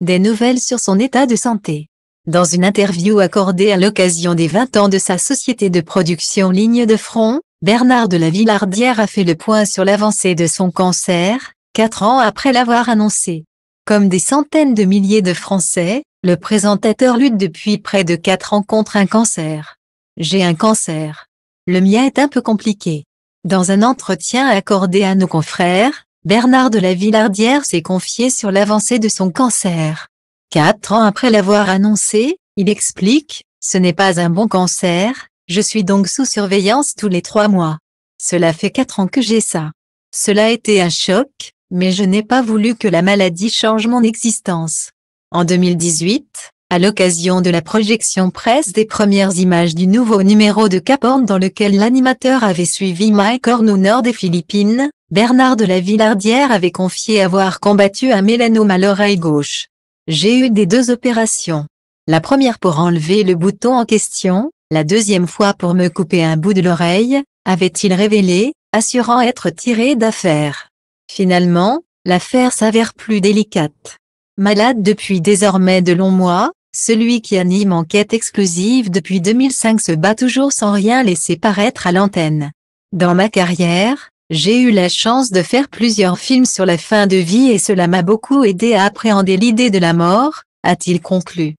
des nouvelles sur son état de santé. Dans une interview accordée à l'occasion des 20 ans de sa société de production Ligne de Front, Bernard de la Villardière a fait le point sur l'avancée de son cancer, quatre ans après l'avoir annoncé. Comme des centaines de milliers de Français, le présentateur lutte depuis près de quatre ans contre un cancer. J'ai un cancer. Le mien est un peu compliqué. Dans un entretien accordé à nos confrères, Bernard de la Villardière s'est confié sur l'avancée de son cancer. Quatre ans après l'avoir annoncé, il explique, ce n'est pas un bon cancer, je suis donc sous surveillance tous les trois mois. Cela fait quatre ans que j'ai ça. Cela a été un choc, mais je n'ai pas voulu que la maladie change mon existence. En 2018, à l'occasion de la projection presse des premières images du nouveau numéro de Caporn dans lequel l'animateur avait suivi Mike Horn au nord des Philippines, Bernard de la Villardière avait confié avoir combattu un mélanome à l'oreille gauche. J'ai eu des deux opérations. La première pour enlever le bouton en question, la deuxième fois pour me couper un bout de l'oreille, avait-il révélé, assurant être tiré d'affaire. Finalement, l'affaire s'avère plus délicate. Malade depuis désormais de longs mois, celui qui anime enquête exclusive depuis 2005 se bat toujours sans rien laisser paraître à l'antenne. Dans ma carrière, j'ai eu la chance de faire plusieurs films sur la fin de vie et cela m'a beaucoup aidé à appréhender l'idée de la mort, a-t-il conclu.